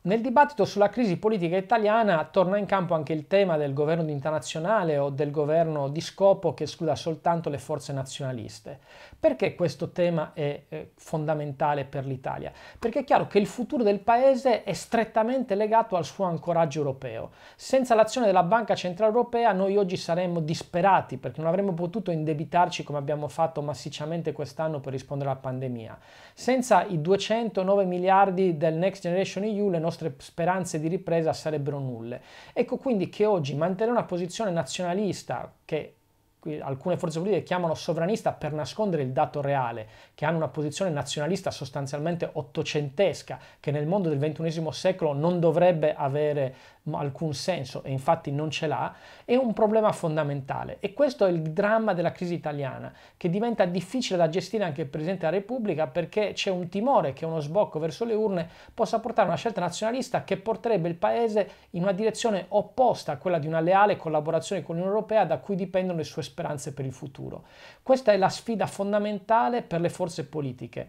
Nel dibattito sulla crisi politica italiana torna in campo anche il tema del governo internazionale o del governo di scopo che escluda soltanto le forze nazionaliste. Perché questo tema è eh, fondamentale per l'Italia? Perché è chiaro che il futuro del Paese è strettamente legato al suo ancoraggio europeo. Senza l'azione della Banca Centrale Europea noi oggi saremmo disperati perché non avremmo potuto indebitarci come abbiamo fatto massicciamente quest'anno per rispondere alla pandemia. Senza i 209 miliardi del Next Generation EU le nostre speranze di ripresa sarebbero nulle. Ecco quindi che oggi mantenere una posizione nazionalista che alcune forze politiche chiamano sovranista per nascondere il dato reale, che hanno una posizione nazionalista sostanzialmente ottocentesca, che nel mondo del XXI secolo non dovrebbe avere mm, alcun senso e infatti non ce l'ha, è un problema fondamentale. E questo è il dramma della crisi italiana, che diventa difficile da gestire anche il Presidente della Repubblica perché c'è un timore che uno sbocco verso le urne possa portare a una scelta nazionalista che porterebbe il Paese in una direzione opposta a quella di una leale collaborazione con l'Unione Europea da cui dipendono le sue speranze speranze per il futuro. Questa è la sfida fondamentale per le forze politiche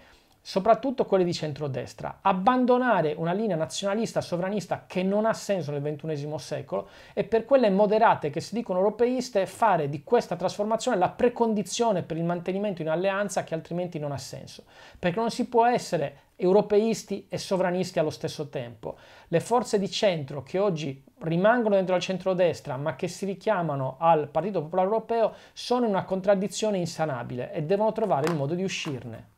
soprattutto quelle di centrodestra, abbandonare una linea nazionalista sovranista che non ha senso nel XXI secolo e per quelle moderate che si dicono europeiste fare di questa trasformazione la precondizione per il mantenimento in alleanza che altrimenti non ha senso, perché non si può essere europeisti e sovranisti allo stesso tempo. Le forze di centro che oggi rimangono dentro al centrodestra ma che si richiamano al Partito Popolare Europeo sono in una contraddizione insanabile e devono trovare il modo di uscirne.